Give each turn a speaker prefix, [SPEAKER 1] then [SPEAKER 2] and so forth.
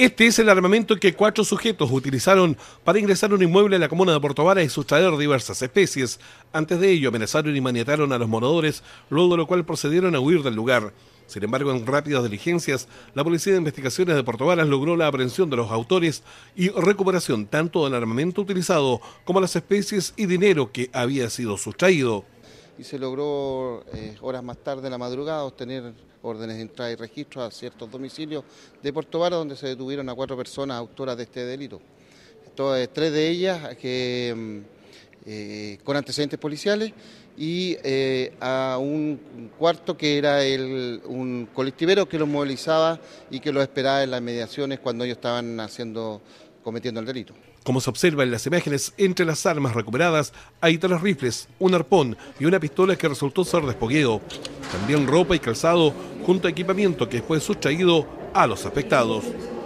[SPEAKER 1] Este es el armamento que cuatro sujetos utilizaron para ingresar a un inmueble en la comuna de Porto Varas y sustraer diversas especies. Antes de ello, amenazaron y maniataron a los moradores, luego de lo cual procedieron a huir del lugar. Sin embargo, en rápidas diligencias, la Policía de Investigaciones de Porto Varas logró la aprehensión de los autores y recuperación tanto del armamento utilizado como las especies y dinero que había sido sustraído
[SPEAKER 2] y se logró eh, horas más tarde en la madrugada obtener órdenes de entrada y registro a ciertos domicilios de Puerto Varas donde se detuvieron a cuatro personas autoras de este delito. Eh, tres de ellas que, mm, eh, con antecedentes policiales y a un cuarto que era un colectivero que los movilizaba y que los esperaba en las mediaciones cuando ellos estaban haciendo cometiendo el delito.
[SPEAKER 1] Como se observa en las imágenes, entre las armas recuperadas hay tres rifles, un arpón y una pistola que resultó ser despoguedo. También ropa y calzado junto a equipamiento que fue sustraído a los afectados.